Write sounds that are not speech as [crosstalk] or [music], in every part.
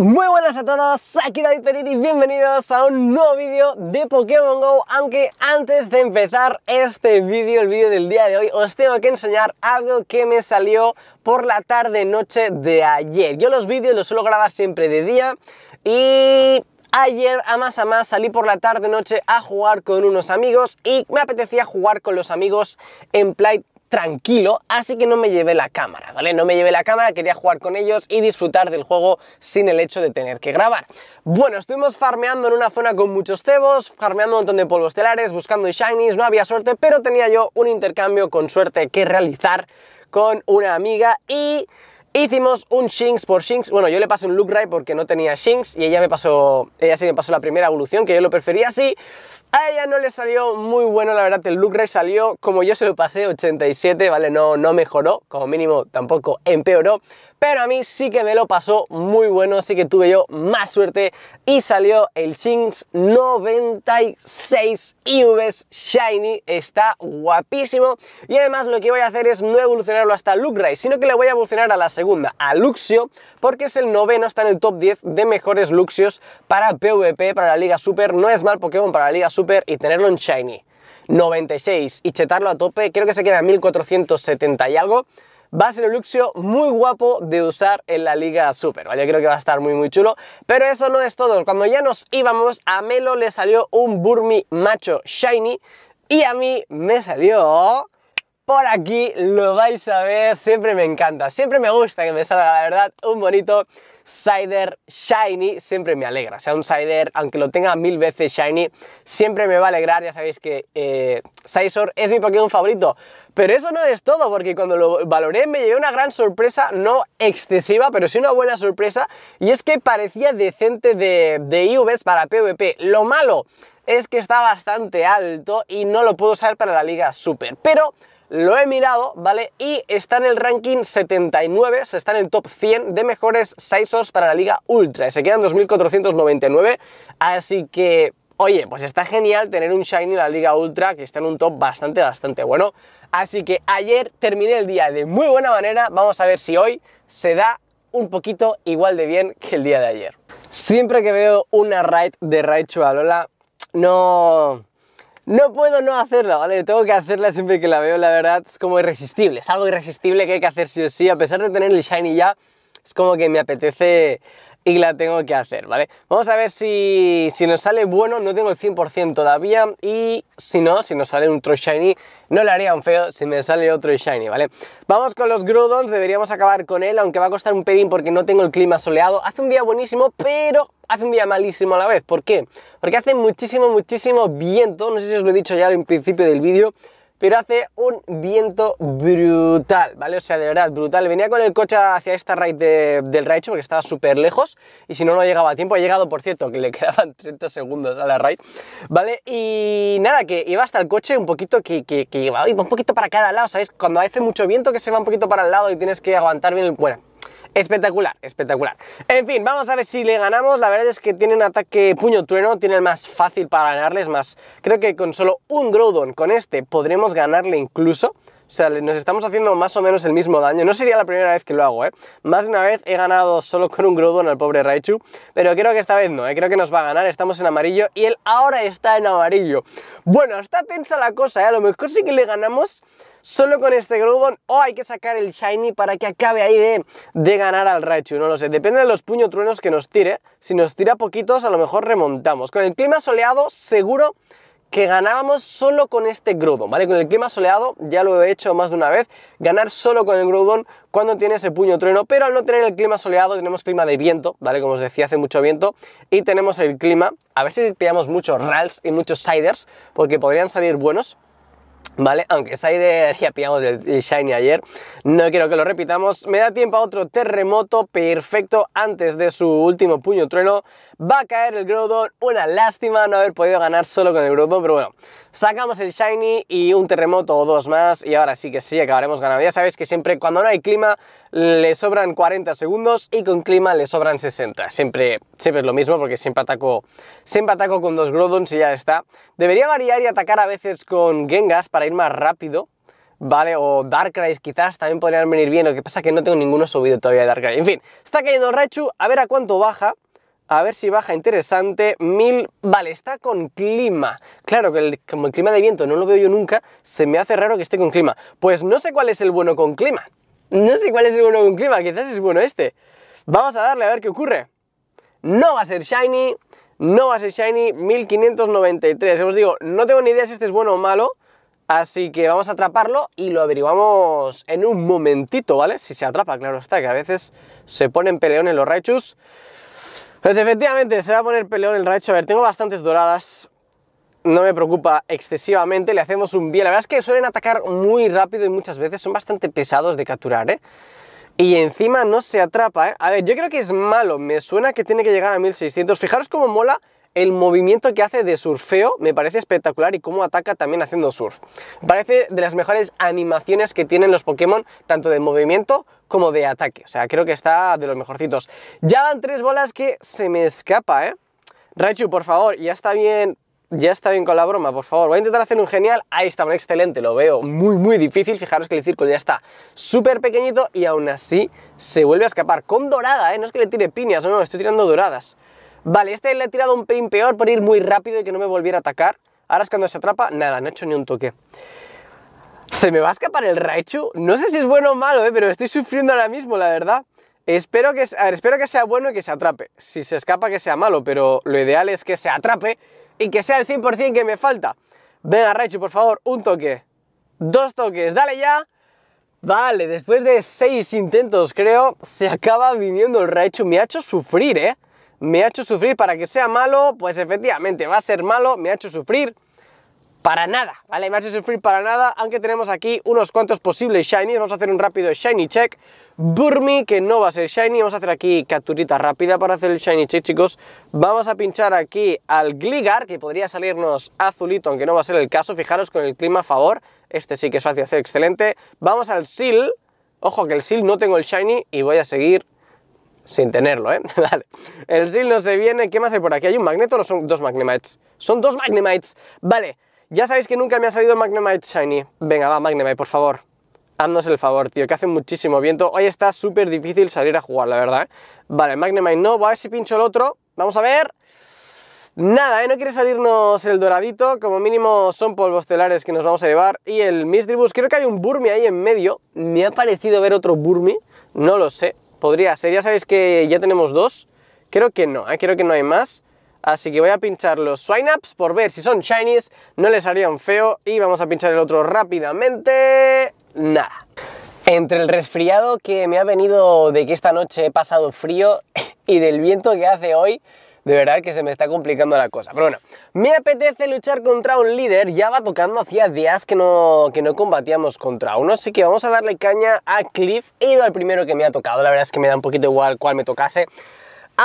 Muy buenas a todos, aquí David Petit y bienvenidos a un nuevo vídeo de Pokémon GO Aunque antes de empezar este vídeo, el vídeo del día de hoy, os tengo que enseñar algo que me salió por la tarde-noche de ayer Yo los vídeos los suelo grabar siempre de día y Ayer, a más a más, salí por la tarde-noche a jugar con unos amigos y me apetecía jugar con los amigos en Play tranquilo, así que no me llevé la cámara, ¿vale? No me llevé la cámara, quería jugar con ellos y disfrutar del juego sin el hecho de tener que grabar. Bueno, estuvimos farmeando en una zona con muchos cebos, farmeando un montón de polvos telares, buscando shinies, no había suerte, pero tenía yo un intercambio con suerte que realizar con una amiga y Hicimos un Shinx por Shinx. Bueno, yo le pasé un right porque no tenía Shinx y ella me pasó, ella sí me pasó la primera evolución, que yo lo prefería así. A ella no le salió muy bueno, la verdad, el Luckray salió como yo se lo pasé, 87, ¿vale? No, no mejoró, como mínimo tampoco empeoró pero a mí sí que me lo pasó muy bueno, así que tuve yo más suerte y salió el Shinx 96 IVs Shiny, está guapísimo y además lo que voy a hacer es no evolucionarlo hasta Ray, sino que le voy a evolucionar a la segunda, a Luxio, porque es el noveno, está en el top 10 de mejores Luxios para PvP, para la Liga Super, no es mal Pokémon para la Liga Super y tenerlo en Shiny. 96 y chetarlo a tope, creo que se queda en 1470 y algo, va a ser un luxio muy guapo de usar en la Liga Super, ¿vale? Yo creo que va a estar muy muy chulo, pero eso no es todo. Cuando ya nos íbamos, a Melo le salió un Burmi macho shiny y a mí me salió... Por aquí lo vais a ver, siempre me encanta, siempre me gusta que me salga la verdad un bonito Cider Shiny siempre me alegra. O sea, un Cider, aunque lo tenga mil veces Shiny, siempre me va a alegrar. Ya sabéis que eh, es mi Pokémon favorito. Pero eso no es todo, porque cuando lo valoré me llevé una gran sorpresa, no excesiva, pero sí una buena sorpresa, y es que parecía decente de, de IVs para PvP. Lo malo es que está bastante alto y no lo puedo usar para la Liga Super, pero lo he mirado, ¿vale? Y está en el ranking 79, se está en el top 100 de mejores sizes para la Liga Ultra. Y se quedan 2.499, así que Oye, pues está genial tener un Shiny en la Liga Ultra que está en un top bastante, bastante bueno. Así que ayer terminé el día de muy buena manera. Vamos a ver si hoy se da un poquito igual de bien que el día de ayer. Siempre que veo una raid de Raichu Alola, no no puedo no hacerla, ¿vale? Tengo que hacerla siempre que la veo, la verdad, es como irresistible, es algo irresistible que hay que hacer sí o sí, a pesar de tener el Shiny ya, es como que me apetece y la tengo que hacer, ¿vale? Vamos a ver si, si nos sale bueno, no tengo el 100% todavía y si no, si nos sale un tro Shiny, no le haría un feo si me sale otro Shiny, ¿vale? Vamos con los Grudons, deberíamos acabar con él, aunque va a costar un pedín porque no tengo el clima soleado. Hace un día buenísimo, pero hace un día malísimo a la vez. ¿Por qué? Porque hace muchísimo, muchísimo viento, no sé si os lo he dicho ya al principio del vídeo, pero hace un viento brutal, ¿vale? O sea, de verdad, brutal. Venía con el coche hacia esta raid del Raichu porque estaba súper lejos y si no, no llegaba a tiempo. He llegado, por cierto, que le [laughs] quedaban 30 segundos a la raid, ¿vale? Y nada, que iba hasta el coche un poquito que, que, iba, un poquito para cada lado, ¿sabéis? Cuando hace mucho viento que se va un poquito para el lado y tienes que aguantar bien el... Bueno, Espectacular, espectacular. En fin, vamos a ver si le ganamos. La verdad es que tiene un ataque puño trueno, Tiene el más fácil para ganarles, más creo que con solo un Groudon, con este, podremos ganarle incluso. O sea, nos estamos haciendo más o menos el mismo daño. No sería la primera vez que lo hago, ¿eh? Más de una vez he ganado solo con un Groudon al pobre Raichu, pero creo que esta vez no, ¿eh? Creo que nos va a ganar, estamos en amarillo y él ahora está en amarillo. Bueno, está tensa la cosa, ¿eh? A lo mejor sí que le ganamos solo con este Groudon o oh, hay que sacar el Shiny para que acabe ahí de, de ganar al Raichu, no lo sé. Depende de los puños truenos que nos tire. Si nos tira poquitos, a lo mejor remontamos. Con el clima soleado, seguro que ganábamos solo con este grudón, ¿vale? Con el clima soleado, ya lo he hecho más de una vez, ganar solo con el grudón cuando tiene ese puño trueno, pero al no tener el clima soleado tenemos clima de viento, ¿vale? Como os decía, hace mucho viento, y tenemos el clima, a ver si pillamos muchos rals y muchos siders, porque podrían salir buenos, ¿Vale? Aunque esa idea [laughs] ya pillamos del Shiny ayer, no quiero que lo repitamos. Me da tiempo a otro terremoto perfecto antes de su último puño trueno. Va a caer el Groudon, una lástima no haber podido ganar solo con el grupo pero bueno. Sacamos el Shiny y un terremoto o dos más y ahora sí que sí, acabaremos ganando. Ya sabéis que siempre cuando no hay clima le sobran 40 segundos y con clima le sobran 60. Siempre, siempre es lo mismo porque siempre ataco, con dos Grodons y ya está. Debería variar y atacar a veces con Gengas para ir más rápido, ¿vale? O Darkrai quizás también podrían venir bien, lo que pasa es que no tengo ninguno subido todavía de Darkrai. En fin, está cayendo Raichu, a ver a cuánto baja. A ver si baja interesante. 1000. Vale, está con clima. Claro que como el clima de viento no lo veo yo nunca, se me hace raro que esté con clima. Pues no sé cuál es el bueno con clima. No sé cuál es el bueno clima, quizás es bueno este. Vamos a darle a ver qué ocurre. No va a ser shiny, no va a ser shiny 1593. Os digo, no tengo ni idea si este es bueno o malo, así que vamos a atraparlo y lo averiguamos en un momentito, ¿vale? Si se atrapa, claro está, que a veces se ponen en los Raichus. Pues efectivamente, se va a poner peleón el raicho. A ver, tengo bastantes doradas no me preocupa excesivamente, le hacemos un bien. La verdad es que suelen atacar muy rápido y muchas veces son bastante pesados de capturar, ¿eh? Y encima no se atrapa, ¿eh? A ver, yo creo que es malo, me suena que tiene que llegar a 1600. Fijaros cómo mola el movimiento que hace de surfeo, me parece espectacular y cómo ataca también haciendo surf. Parece de las mejores animaciones que tienen los Pokémon, tanto de movimiento como de ataque. O sea, creo que está de los mejorcitos. Ya van tres bolas que se me escapa, ¿eh? Raichu, por favor, ya está bien ya está bien con la broma, por favor. Voy a intentar hacer un genial. Ahí está, un excelente. Lo veo muy, muy difícil. Fijaros que el círculo ya está súper pequeñito y aún así se vuelve a escapar. Con dorada, ¿eh? No es que le tire piñas, no, no, estoy tirando doradas. Vale, este le he tirado un pin peor por ir muy rápido y que no me volviera a atacar. Ahora es cuando se atrapa. Nada, no he hecho ni un toque. ¿Se me va a escapar el Raichu? No sé si es bueno o malo, ¿eh? Pero estoy sufriendo ahora mismo, la verdad. Espero que, espero que sea bueno y que se atrape. Si se escapa, que sea malo, pero lo ideal es que se atrape y que sea el 100% que me falta. Venga, Raichu, por favor, un toque. Dos toques, dale ya. Vale, después de seis intentos, creo, se acaba viniendo el Raichu. Me ha hecho sufrir, ¿eh? Me ha hecho sufrir para que sea malo, pues efectivamente va a ser malo, me ha hecho sufrir para nada, ¿vale? un free para nada, aunque tenemos aquí unos cuantos posibles shinies, vamos a hacer un rápido shiny check, Burmy, que no va a ser shiny, vamos a hacer aquí capturita rápida para hacer el shiny check, chicos, vamos a pinchar aquí al Gligar, que podría salirnos azulito, aunque no va a ser el caso, fijaros con el clima a favor, este sí que es fácil hacer, excelente, vamos al Seal, ojo que el Seal no tengo el shiny y voy a seguir sin tenerlo, ¿eh? [laughs] vale. El Seal no se viene, ¿qué más hay por aquí? ¿Hay un magneto o no son dos magnemites? Son dos magnemites, vale, ya sabéis que nunca me ha salido Magnemite Shiny. Venga, va, Magnemite, por favor. Haznos el favor, tío, que hace muchísimo viento. Hoy está súper difícil salir a jugar, la verdad. ¿eh? Vale, Magnemite no. Voy a ver si pincho el otro. Vamos a ver. Nada, ¿eh? no quiere salirnos el doradito, como mínimo son polvos telares que nos vamos a llevar. Y el Mistribus, creo que hay un Burmi ahí en medio. Me ha parecido ver otro Burmi, no lo sé, podría ser. Ya sabéis que ya tenemos dos, creo que no, ¿eh? creo que no hay más. Así que voy a pinchar los Swine-Ups por ver si son shinies, no les harían feo y vamos a pinchar el otro rápidamente. Nada. Entre el resfriado que me ha venido de que esta noche he pasado frío [laughs] y del viento que hace hoy, de verdad que se me está complicando la cosa. Pero bueno, me apetece luchar contra un líder, ya va tocando, hacía días que no, que no combatíamos contra uno, así que vamos a darle caña a Cliff. He ido al primero que me ha tocado, la verdad es que me da un poquito igual cuál me tocase.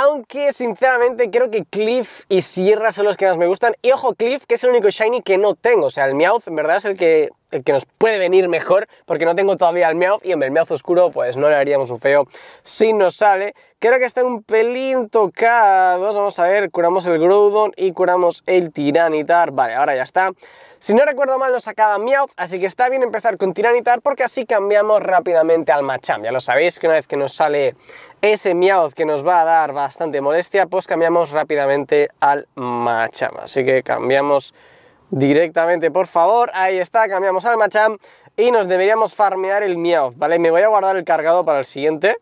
Aunque sinceramente creo que Cliff y Sierra son los que más me gustan. Y ojo, Cliff, que es el único Shiny que no tengo. O sea, el Meowth en verdad es el que el que nos puede venir mejor porque no tengo todavía el Meowth y en el Meowth oscuro pues no le haríamos un feo si nos sale. Creo que están un pelín tocados, vamos a ver, curamos el grudon y curamos el Tiranitar, vale, ahora ya está. Si no recuerdo mal nos sacaba Meowth, así que está bien empezar con Tiranitar porque así cambiamos rápidamente al Machamp, ya lo sabéis que una vez que nos sale ese Meowth que nos va a dar bastante molestia, pues cambiamos rápidamente al Machamp, así que cambiamos directamente, por favor. Ahí está, cambiamos al Machamp y nos deberíamos farmear el Meowth, ¿vale? Me voy a guardar el cargado para el siguiente.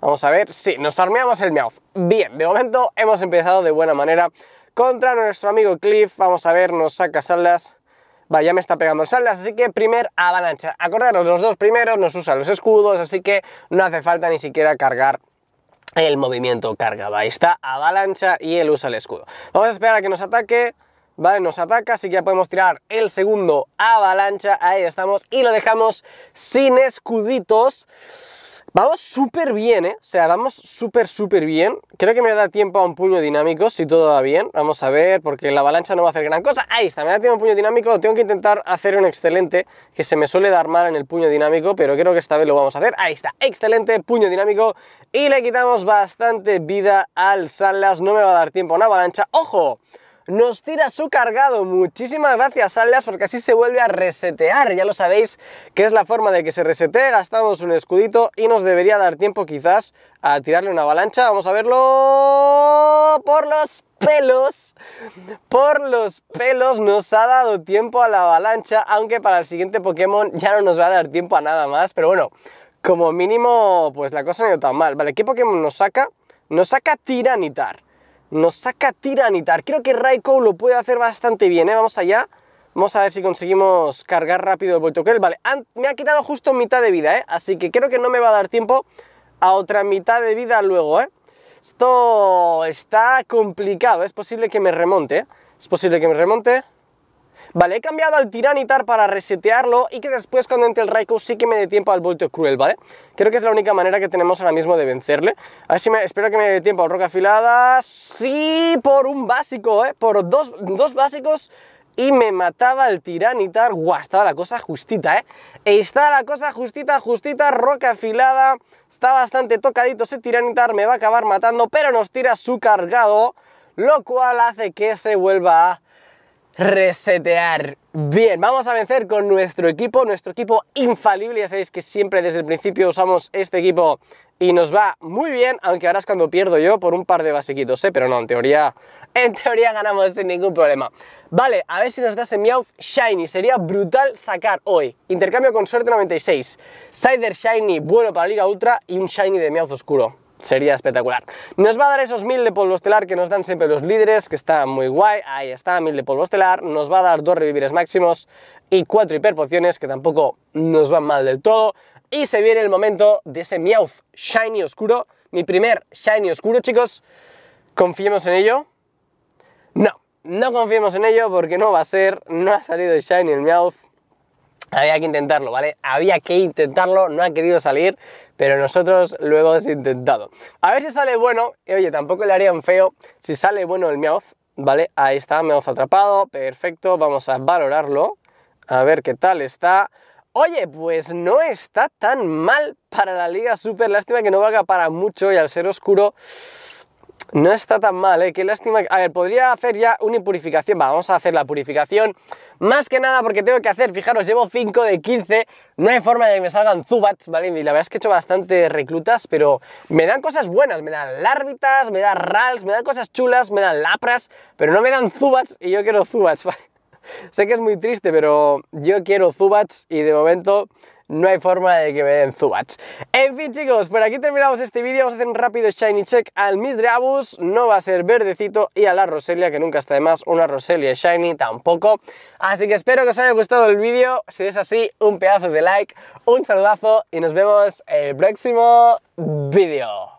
Vamos a ver, sí, nos farmeamos el Meowth. Bien, de momento hemos empezado de buena manera contra nuestro amigo Cliff. Vamos a ver, nos saca Salas. vaya ya me está pegando el Salas, así que primer avalancha. Acordaros, los dos primeros nos usan los escudos, así que no hace falta ni siquiera cargar el movimiento cargado. Ahí está, avalancha y él usa el escudo. Vamos a esperar a que nos ataque. ¿vale? Nos ataca, así que ya podemos tirar el segundo avalancha, ahí estamos, y lo dejamos sin escuditos. Vamos súper bien, ¿eh? O sea, vamos súper, súper bien. Creo que me da tiempo a un puño dinámico, si todo va bien. Vamos a ver, porque la avalancha no va a hacer gran cosa. Ahí está, me da tiempo a un puño dinámico. Tengo que intentar hacer un excelente, que se me suele dar mal en el puño dinámico, pero creo que esta vez lo vamos a hacer. Ahí está, excelente, puño dinámico. Y le quitamos bastante vida al Salas. No me va a dar tiempo a una avalancha. ¡Ojo! nos tira su cargado. Muchísimas gracias, Alias, porque así se vuelve a resetear. Ya lo sabéis que es la forma de que se resetee. Gastamos un escudito y nos debería dar tiempo quizás a tirarle una avalancha. Vamos a verlo por los pelos. Por los pelos nos ha dado tiempo a la avalancha, aunque para el siguiente Pokémon ya no nos va a dar tiempo a nada más. Pero bueno, como mínimo, pues la cosa no ha ido tan mal. Vale, ¿qué Pokémon nos saca? Nos saca Tiranitar nos saca Tiranitar. Creo que Raikou lo puede hacer bastante bien, ¿eh? Vamos allá. Vamos a ver si conseguimos cargar rápido el Voltoquel. Vale, me ha quitado justo mitad de vida, ¿eh? Así que creo que no me va a dar tiempo a otra mitad de vida luego, ¿eh? Esto está complicado. Es posible que me remonte, ¿eh? Es posible que me remonte. Vale, he cambiado al Tiranitar para resetearlo y que después cuando entre el Raikou sí que me dé tiempo al Volteo Cruel, ¿vale? Creo que es la única manera que tenemos ahora mismo de vencerle. A ver si me, espero que me dé tiempo al Roca Afilada. Sí, por un básico, ¿eh? Por dos, básicos y me mataba el Tiranitar. Guau, estaba la cosa justita, ¿eh? Está la cosa justita, justita, roca afilada. Está bastante tocadito ese Tiranitar, me va a acabar matando, pero nos tira su cargado, lo cual hace que se vuelva a resetear. Bien, vamos a vencer con nuestro equipo, nuestro equipo infalible. Ya sabéis que siempre desde el principio usamos este equipo y nos va muy bien, aunque ahora es cuando pierdo yo por un par de basiquitos, ¿eh? pero no, en teoría, en teoría ganamos sin ningún problema. Vale, a ver si nos da ese Meowth Shiny, sería brutal sacar hoy. Intercambio con suerte 96, Sider Shiny bueno para Liga Ultra y un Shiny de Meowth Oscuro sería espectacular. Nos va a dar esos 1000 de polvo estelar que nos dan siempre los líderes, que está muy guay, ahí está, 1000 de polvo estelar, nos va a dar dos revivires máximos y cuatro hiperpociones que tampoco nos van mal del todo, y se viene el momento de ese Meowth Shiny Oscuro, mi primer Shiny Oscuro, chicos, ¿confiemos en ello? No, no confiemos en ello porque no va a ser, no ha salido el Shiny el Meowth, había que intentarlo, ¿vale? Había que intentarlo, no ha querido salir, pero nosotros lo hemos intentado. A ver si sale bueno, y oye, tampoco le harían feo si sale bueno el Meowth, ¿vale? Ahí está, Meowth atrapado, perfecto, vamos a valorarlo, a ver qué tal está. Oye, pues no está tan mal para la Liga Super, lástima que no valga para mucho y al ser oscuro... No está tan mal, ¿eh? Qué lástima. A ver, podría hacer ya una purificación. vamos a hacer la purificación más que nada porque tengo que hacer, fijaros, llevo 5 de 15, no hay forma de que me salgan Zubats, ¿vale? Y la verdad es que he hecho bastante reclutas, pero me dan cosas buenas, me dan Lárbitas, me dan Rals, me dan cosas chulas, me dan Lapras, pero no me dan Zubats y yo quiero Zubats, [laughs] ¿vale? sé que es muy triste, pero yo quiero Zubats y de momento no hay forma de que me den Zubats. En fin chicos, por aquí terminamos este vídeo, vamos a hacer un rápido shiny check al Misdreavus, no va a ser verdecito, y a la Roselia, que nunca está de más, una Roselia shiny tampoco. Así que espero que os haya gustado el vídeo, si es así, un pedazo de like, un saludazo, y nos vemos el próximo vídeo.